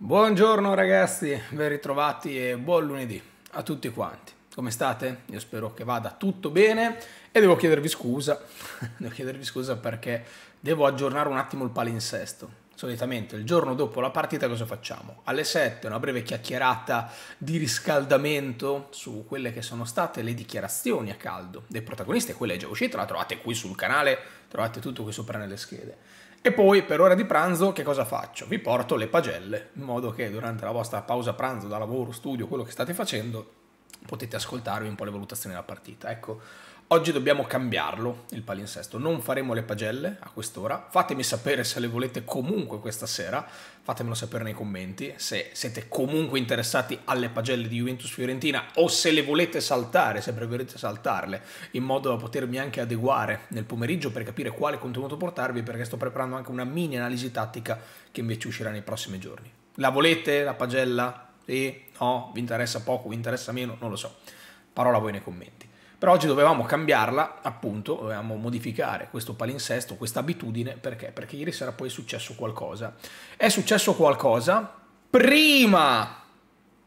Buongiorno ragazzi, ben ritrovati e buon lunedì a tutti quanti. Come state? Io spero che vada tutto bene e devo chiedervi scusa, devo chiedervi scusa perché devo aggiornare un attimo il palinsesto. Solitamente il giorno dopo la partita cosa facciamo? Alle 7 una breve chiacchierata di riscaldamento su quelle che sono state le dichiarazioni a caldo dei protagonisti e quella è già uscita, la trovate qui sul canale, trovate tutto qui sopra nelle schede. E poi per ora di pranzo che cosa faccio? Vi porto le pagelle, in modo che durante la vostra pausa pranzo da lavoro, studio, quello che state facendo, potete ascoltarvi un po' le valutazioni della partita. Ecco, Oggi dobbiamo cambiarlo, il palinsesto, non faremo le pagelle a quest'ora, fatemi sapere se le volete comunque questa sera, fatemelo sapere nei commenti, se siete comunque interessati alle pagelle di Juventus-Fiorentina o se le volete saltare, se preferite saltarle, in modo da potermi anche adeguare nel pomeriggio per capire quale contenuto portarvi, perché sto preparando anche una mini analisi tattica che invece uscirà nei prossimi giorni. La volete la pagella? Sì? No? Vi interessa poco? Vi interessa meno? Non lo so. Parola voi nei commenti. Però oggi dovevamo cambiarla, appunto, dovevamo modificare questo palinsesto, questa abitudine, perché? Perché ieri sera poi è successo qualcosa. È successo qualcosa prima,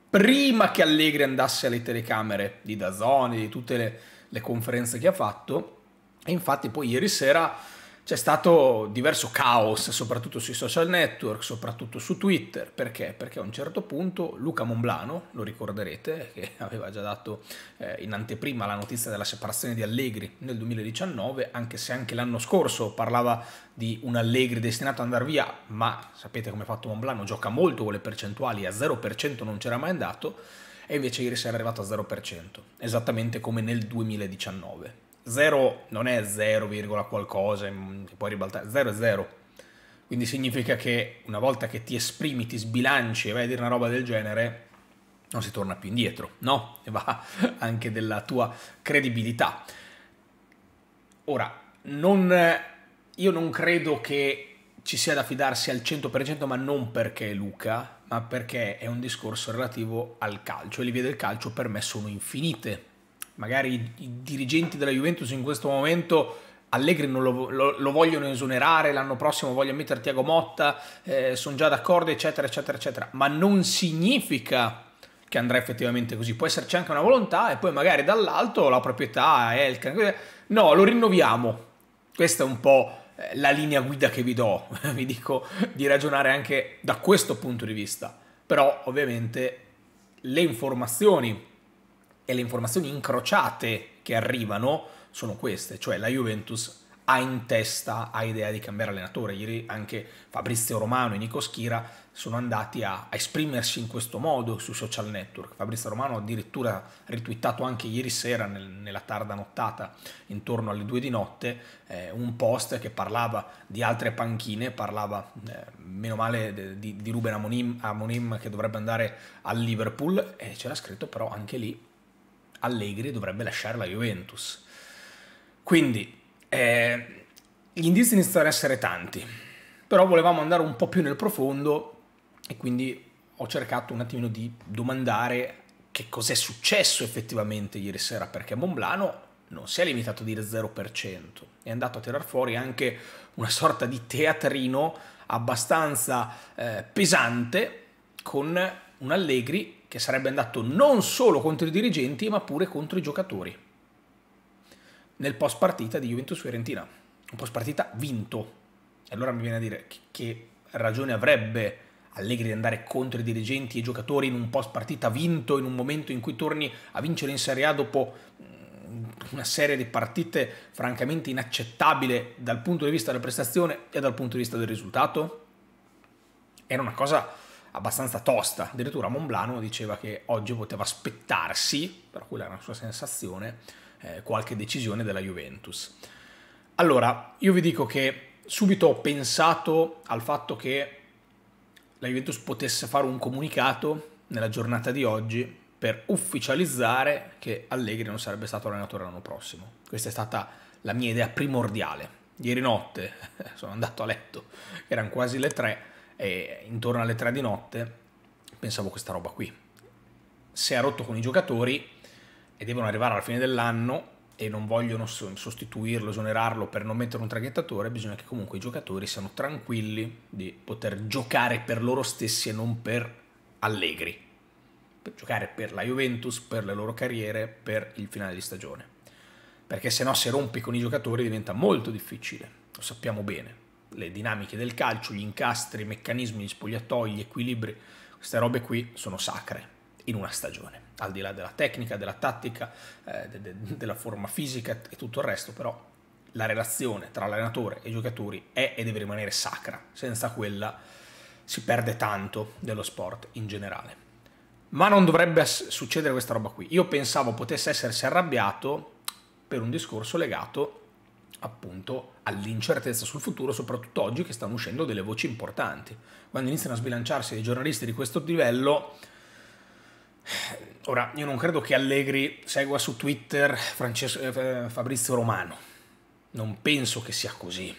prima che Allegri andasse alle telecamere di Dazzoni, di tutte le, le conferenze che ha fatto, e infatti poi ieri sera c'è stato diverso caos, soprattutto sui social network, soprattutto su Twitter. Perché? Perché a un certo punto Luca Monblano, lo ricorderete, che aveva già dato eh, in anteprima la notizia della separazione di Allegri nel 2019, anche se anche l'anno scorso parlava di un Allegri destinato ad andare via, ma sapete come ha fatto Monblano, gioca molto con le percentuali, a 0% non c'era mai andato, e invece ieri si è arrivato a 0%, esattamente come nel 2019. 0 non è 0, qualcosa, che mm, puoi ribaltare, 0 è 0. Quindi significa che una volta che ti esprimi, ti sbilanci e vai a dire una roba del genere, non si torna più indietro, no? E va anche della tua credibilità. Ora, non, io non credo che ci sia da fidarsi al 100%, ma non perché è Luca, ma perché è un discorso relativo al calcio e le vie del calcio per me sono infinite magari i dirigenti della Juventus in questo momento Allegri non lo, lo, lo vogliono esonerare, l'anno prossimo voglio mettere Tiago Motta, eh, sono già d'accordo, eccetera, eccetera, eccetera. Ma non significa che andrà effettivamente così. Può esserci anche una volontà e poi magari dall'alto la proprietà, è Elkan, no, lo rinnoviamo. Questa è un po' eh, la linea guida che vi do, vi dico di ragionare anche da questo punto di vista. Però ovviamente le informazioni e le informazioni incrociate che arrivano sono queste, cioè la Juventus ha in testa, ha idea di cambiare allenatore. Ieri anche Fabrizio Romano e Nico Schira sono andati a, a esprimersi in questo modo su social network. Fabrizio Romano addirittura ritwittato anche ieri sera nel, nella tarda nottata, intorno alle due di notte, eh, un post che parlava di altre panchine, parlava eh, meno male di, di Ruben Amonim, Amonim, che dovrebbe andare al Liverpool e c'era scritto però anche lì Allegri dovrebbe lasciare la Juventus. Quindi eh, gli indizi iniziano ad essere tanti, però volevamo andare un po' più nel profondo e quindi ho cercato un attimino di domandare che cos'è successo effettivamente ieri sera perché Monblano non si è limitato a dire 0%, è andato a tirar fuori anche una sorta di teatrino abbastanza eh, pesante con un Allegri che sarebbe andato non solo contro i dirigenti, ma pure contro i giocatori nel post partita di Juventus Fiorentina. Un post partita vinto. E allora mi viene a dire che ragione avrebbe Allegri di andare contro i dirigenti e i giocatori in un post partita vinto, in un momento in cui torni a vincere in Serie A dopo mm, una serie di partite francamente inaccettabile dal punto di vista della prestazione e dal punto di vista del risultato? Era una cosa abbastanza tosta. Addirittura Monblano diceva che oggi poteva aspettarsi, però quella era una sua sensazione, eh, qualche decisione della Juventus. Allora, io vi dico che subito ho pensato al fatto che la Juventus potesse fare un comunicato nella giornata di oggi per ufficializzare che Allegri non sarebbe stato allenatore l'anno prossimo. Questa è stata la mia idea primordiale. Ieri notte sono andato a letto, erano quasi le tre, e intorno alle 3 di notte pensavo questa roba qui. Se ha rotto con i giocatori e devono arrivare alla fine dell'anno e non vogliono sostituirlo, esonerarlo per non mettere un traghettatore, bisogna che comunque i giocatori siano tranquilli di poter giocare per loro stessi e non per Allegri. Per giocare per la Juventus, per le loro carriere, per il finale di stagione. Perché se no se rompi con i giocatori diventa molto difficile, lo sappiamo bene le dinamiche del calcio, gli incastri, i meccanismi, gli spogliatoi, gli equilibri, queste robe qui sono sacre in una stagione, al di là della tecnica, della tattica, eh, de, de, della forma fisica e tutto il resto, però la relazione tra allenatore e giocatori è e deve rimanere sacra, senza quella si perde tanto dello sport in generale. Ma non dovrebbe succedere questa roba qui. Io pensavo potesse essersi arrabbiato per un discorso legato appunto all'incertezza sul futuro, soprattutto oggi che stanno uscendo delle voci importanti. Quando iniziano a sbilanciarsi dei giornalisti di questo livello, eh, ora io non credo che Allegri segua su Twitter Frances eh, Fabrizio Romano, non penso che sia così,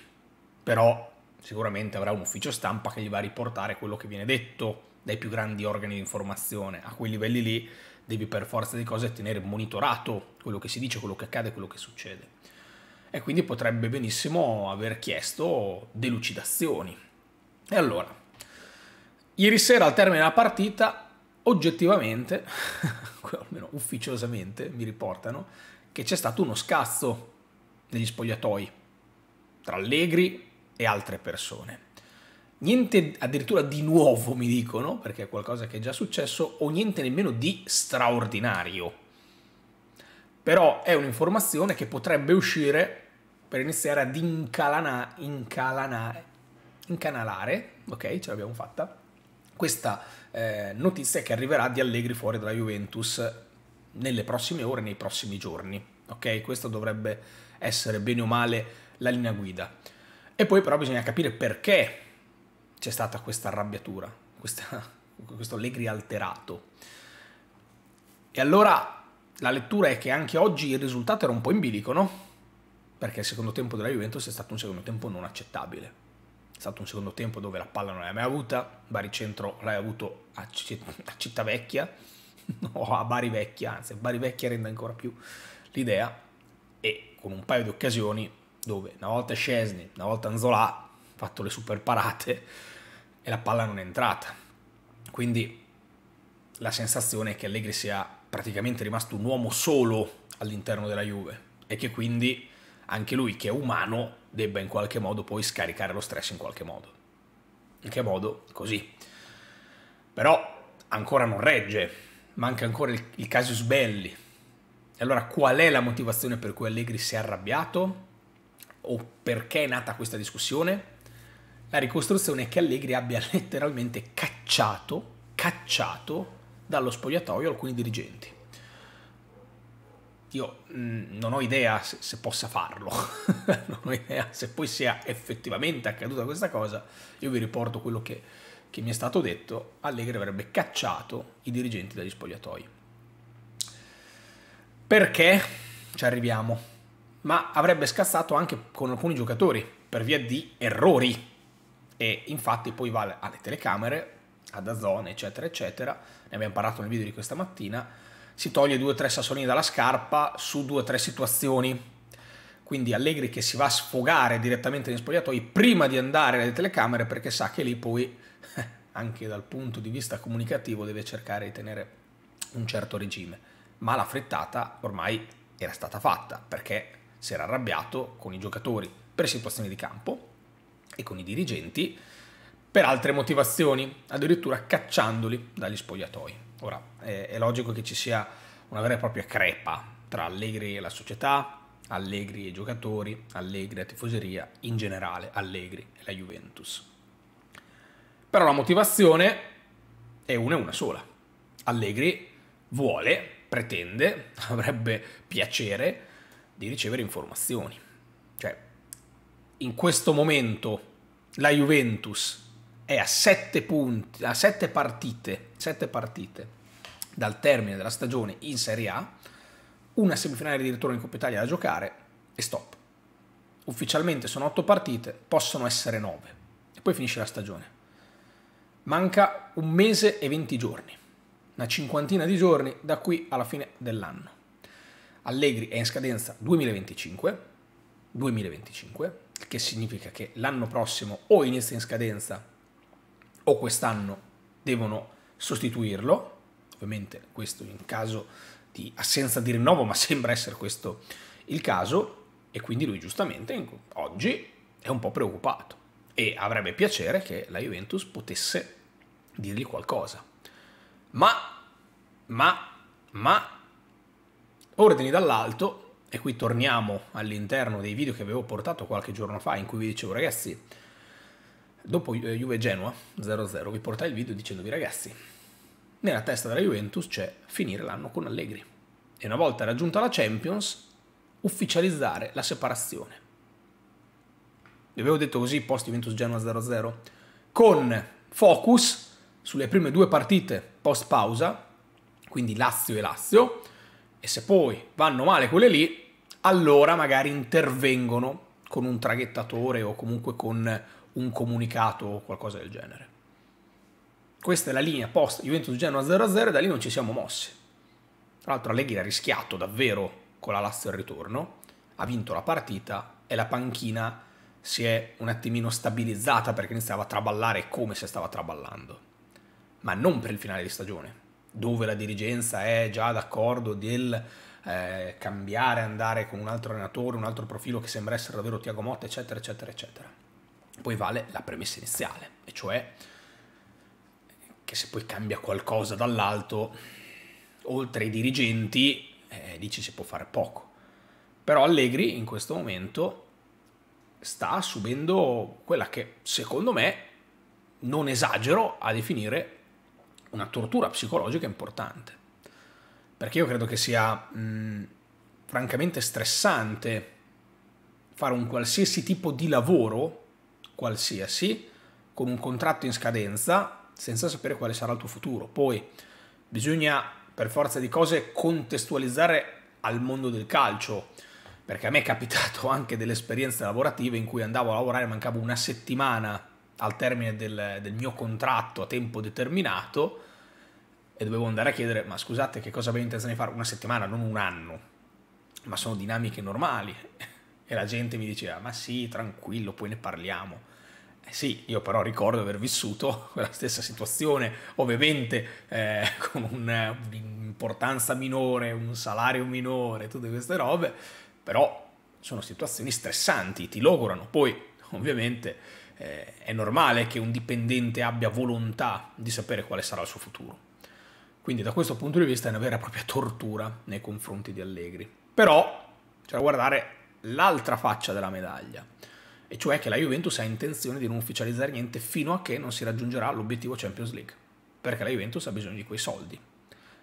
però sicuramente avrà un ufficio stampa che gli va a riportare quello che viene detto dai più grandi organi di informazione, a quei livelli lì devi per forza di cose tenere monitorato quello che si dice, quello che accade, quello che succede e quindi potrebbe benissimo aver chiesto delucidazioni. E allora, ieri sera al termine della partita, oggettivamente, almeno ufficiosamente mi riportano, che c'è stato uno scazzo negli spogliatoi tra Allegri e altre persone. Niente addirittura di nuovo, mi dicono, perché è qualcosa che è già successo, o niente nemmeno di straordinario. Però è un'informazione che potrebbe uscire per iniziare ad incalana, incalana, incanalare, ok, ce l'abbiamo fatta, questa eh, notizia che arriverà di Allegri fuori dalla Juventus nelle prossime ore, nei prossimi giorni, ok? Questa dovrebbe essere bene o male la linea guida. E poi però bisogna capire perché c'è stata questa arrabbiatura, questa, questo Allegri alterato. E allora la lettura è che anche oggi il risultato era un po' in bilico, no? perché il secondo tempo della Juventus è stato un secondo tempo non accettabile. È stato un secondo tempo dove la palla non l'hai mai avuta, Baricentro l'hai avuto a, Città Vecchia, o a Bari Vecchia, anzi Bari Vecchia rende ancora più l'idea, e con un paio di occasioni dove una volta Scesni, una volta Anzola ha fatto le super parate e la palla non è entrata. Quindi la sensazione è che Allegri sia praticamente rimasto un uomo solo all'interno della Juve e che quindi anche lui che è umano debba in qualche modo poi scaricare lo stress in qualche modo. In che modo? Così. Però ancora non regge, manca ancora il, il casus belli. E allora qual è la motivazione per cui Allegri si è arrabbiato? O perché è nata questa discussione? La ricostruzione è che Allegri abbia letteralmente cacciato, cacciato dallo spogliatoio alcuni dirigenti io mh, non ho idea se, se possa farlo, non ho idea se poi sia effettivamente accaduta questa cosa, io vi riporto quello che, che mi è stato detto, Allegri avrebbe cacciato i dirigenti dagli spogliatoi. Perché? Ci arriviamo. Ma avrebbe scazzato anche con alcuni giocatori, per via di errori. E infatti poi va alle telecamere, ad Azone, eccetera, eccetera, ne abbiamo parlato nel video di questa mattina, si toglie due o tre sassolini dalla scarpa su due o tre situazioni. Quindi Allegri che si va a sfogare direttamente negli spogliatoi prima di andare alle telecamere perché sa che lì poi, anche dal punto di vista comunicativo, deve cercare di tenere un certo regime. Ma la frittata ormai era stata fatta perché si era arrabbiato con i giocatori per situazioni di campo e con i dirigenti per altre motivazioni, addirittura cacciandoli dagli spogliatoi. Ora, è, è logico che ci sia una vera e propria crepa tra Allegri e la società, Allegri e i giocatori, Allegri e la tifoseria, in generale Allegri e la Juventus. Però la motivazione è una e una sola. Allegri vuole, pretende, avrebbe piacere di ricevere informazioni. Cioè, in questo momento la Juventus è a sette, punti, a sette, partite, sette partite dal termine della stagione in Serie A, una semifinale di ritorno in Coppa Italia da giocare e stop. Ufficialmente sono otto partite, possono essere nove. e poi finisce la stagione. Manca un mese e venti giorni, una cinquantina di giorni da qui alla fine dell'anno. Allegri è in scadenza 2025, 2025, che significa che l'anno prossimo o inizia in scadenza o quest'anno devono sostituirlo, ovviamente questo in caso di assenza di rinnovo, ma sembra essere questo il caso, e quindi lui giustamente oggi è un po' preoccupato e avrebbe piacere che la Juventus potesse dirgli qualcosa. Ma, ma, ma, ordini dall'alto, e qui torniamo all'interno dei video che avevo portato qualche giorno fa in cui vi dicevo ragazzi, Dopo eh, Juve Genoa 0-0 vi portai il video dicendovi ragazzi, nella testa della Juventus c'è finire l'anno con Allegri e una volta raggiunta la Champions ufficializzare la separazione. Vi avevo detto così post Juventus Genoa 0-0 con focus sulle prime due partite post pausa, quindi Lazio e Lazio, e se poi vanno male quelle lì, allora magari intervengono con un traghettatore o comunque con un comunicato o qualcosa del genere. Questa è la linea post Juventus Genoa 0-0 e da lì non ci siamo mossi. Tra l'altro Allegri ha rischiato davvero con la Lazio al ritorno, ha vinto la partita e la panchina si è un attimino stabilizzata perché iniziava a traballare come se stava traballando. Ma non per il finale di stagione, dove la dirigenza è già d'accordo del eh, cambiare, andare con un altro allenatore, un altro profilo che sembra essere davvero Tiago Motta, eccetera, eccetera, eccetera. Poi vale la premessa iniziale, e cioè che se poi cambia qualcosa dall'alto, oltre ai dirigenti, eh, lì ci si può fare poco. Però Allegri in questo momento sta subendo quella che secondo me, non esagero a definire una tortura psicologica importante. Perché io credo che sia mh, mm, francamente stressante fare un qualsiasi tipo di lavoro qualsiasi con un contratto in scadenza senza sapere quale sarà il tuo futuro. Poi bisogna per forza di cose contestualizzare al mondo del calcio, perché a me è capitato anche delle esperienze lavorative in cui andavo a lavorare, mancavo una settimana al termine del, del mio contratto a tempo determinato e dovevo andare a chiedere, ma scusate che cosa avevo intenzione di fare? Una settimana, non un anno, ma sono dinamiche normali. E la gente mi diceva, ma sì, tranquillo, poi ne parliamo. Eh sì, io però ricordo di aver vissuto quella stessa situazione, ovviamente eh, con un'importanza eh, minore, un salario minore, tutte queste robe, però sono situazioni stressanti, ti logorano. Poi, ovviamente, eh, è normale che un dipendente abbia volontà di sapere quale sarà il suo futuro. Quindi da questo punto di vista è una vera e propria tortura nei confronti di Allegri. Però c'è da guardare l'altra faccia della medaglia, e cioè che la Juventus ha intenzione di non ufficializzare niente fino a che non si raggiungerà l'obiettivo Champions League, perché la Juventus ha bisogno di quei soldi,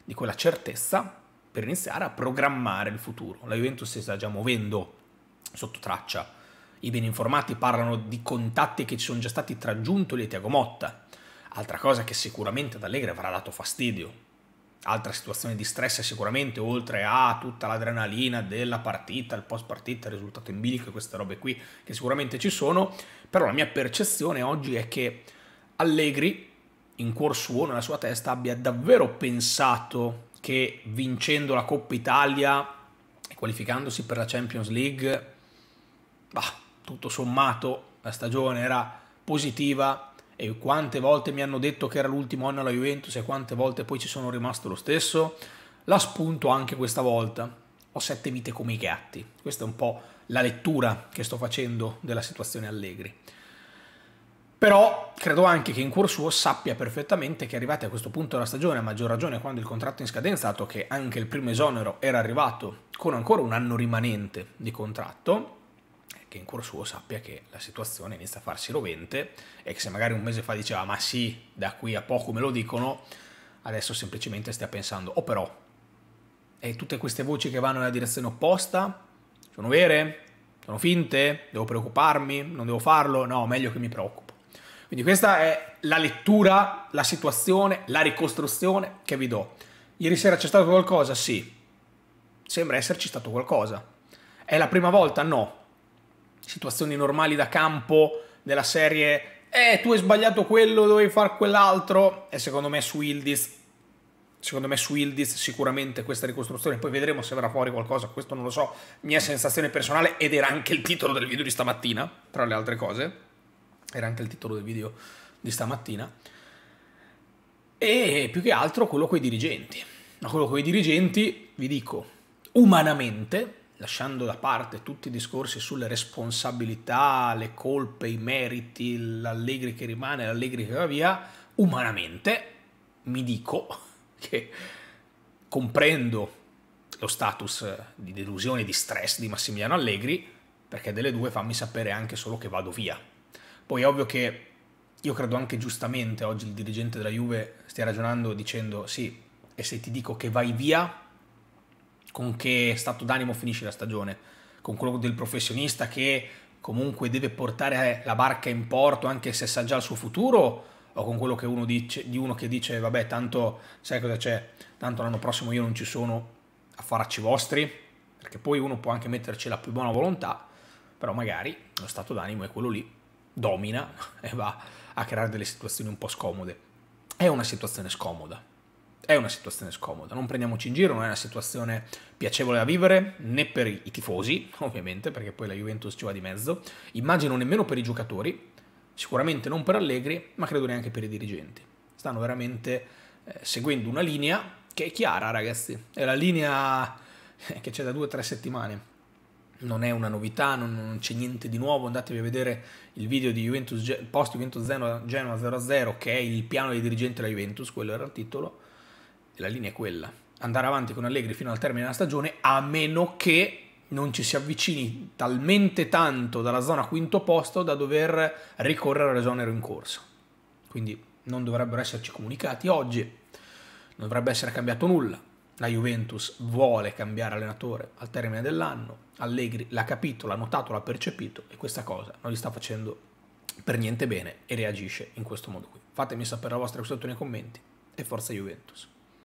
di quella certezza per iniziare a programmare il futuro. La Juventus si sta già muovendo sotto traccia. I ben informati parlano di contatti che ci sono già stati tra Giuntoli e Tiago Motta, altra cosa che sicuramente ad Allegri avrà dato fastidio, altra situazione di stress sicuramente, oltre a tutta l'adrenalina della partita, il post partita, il risultato in bilico, e queste robe qui che sicuramente ci sono, però la mia percezione oggi è che Allegri in cuor suo, nella sua testa, abbia davvero pensato che vincendo la Coppa Italia e qualificandosi per la Champions League, bah, tutto sommato la stagione era positiva, e quante volte mi hanno detto che era l'ultimo anno alla Juventus e quante volte poi ci sono rimasto lo stesso, la spunto anche questa volta. Ho sette vite come i gatti. Questa è un po' la lettura che sto facendo della situazione Allegri. Però credo anche che in cuor suo sappia perfettamente che arrivati a questo punto della stagione, a maggior ragione quando il contratto è in scadenza, dato che anche il primo esonero era arrivato con ancora un anno rimanente di contratto, che in cuor suo sappia che la situazione inizia a farsi rovente e che se magari un mese fa diceva ma sì, da qui a poco me lo dicono, adesso semplicemente stia pensando, oh però, e tutte queste voci che vanno nella direzione opposta sono vere? Sono finte? Devo preoccuparmi? Non devo farlo? No, meglio che mi preoccupo. Quindi questa è la lettura, la situazione, la ricostruzione che vi do. Ieri sera c'è stato qualcosa? Sì. Sembra esserci stato qualcosa. È la prima volta? No situazioni normali da campo della serie eh, tu hai sbagliato quello, dovevi far quell'altro. E secondo me su Ildis, secondo me su Ildis sicuramente questa ricostruzione, poi vedremo se verrà fuori qualcosa, questo non lo so, mia sensazione personale ed era anche il titolo del video di stamattina, tra le altre cose, era anche il titolo del video di stamattina. E più che altro quello con i dirigenti. Ma quello con i dirigenti, vi dico, umanamente, lasciando da parte tutti i discorsi sulle responsabilità, le colpe, i meriti, l'allegri che rimane, l'allegri che va via, umanamente mi dico che comprendo lo status di delusione di stress di Massimiliano Allegri, perché delle due fammi sapere anche solo che vado via. Poi è ovvio che io credo anche giustamente oggi il dirigente della Juve stia ragionando dicendo sì, e se ti dico che vai via con che stato d'animo finisce la stagione, con quello del professionista che comunque deve portare la barca in porto anche se sa già il suo futuro o con quello che uno dice, di uno che dice vabbè tanto sai cosa c'è, tanto l'anno prossimo io non ci sono a farci vostri, perché poi uno può anche metterci la più buona volontà, però magari lo stato d'animo è quello lì, domina e va a creare delle situazioni un po' scomode. È una situazione scomoda, è una situazione scomoda, non prendiamoci in giro, non è una situazione piacevole da vivere, né per i tifosi, ovviamente, perché poi la Juventus ci va di mezzo, immagino nemmeno per i giocatori, sicuramente non per Allegri, ma credo neanche per i dirigenti. Stanno veramente eh, seguendo una linea che è chiara, ragazzi, è la linea eh, che c'è da due o tre settimane. Non è una novità, non, non c'è niente di nuovo, andatevi a vedere il video di Juventus, post Juventus Genoa 0-0, che è il piano dei dirigenti della Juventus, quello era il titolo e la linea è quella, andare avanti con Allegri fino al termine della stagione, a meno che non ci si avvicini talmente tanto dalla zona quinto posto da dover ricorrere all'esonero in corso. Quindi non dovrebbero esserci comunicati oggi, non dovrebbe essere cambiato nulla. La Juventus vuole cambiare allenatore al termine dell'anno, Allegri l'ha capito, l'ha notato, l'ha percepito e questa cosa non gli sta facendo per niente bene e reagisce in questo modo qui. Fatemi sapere la vostra questione nei commenti e forza Juventus.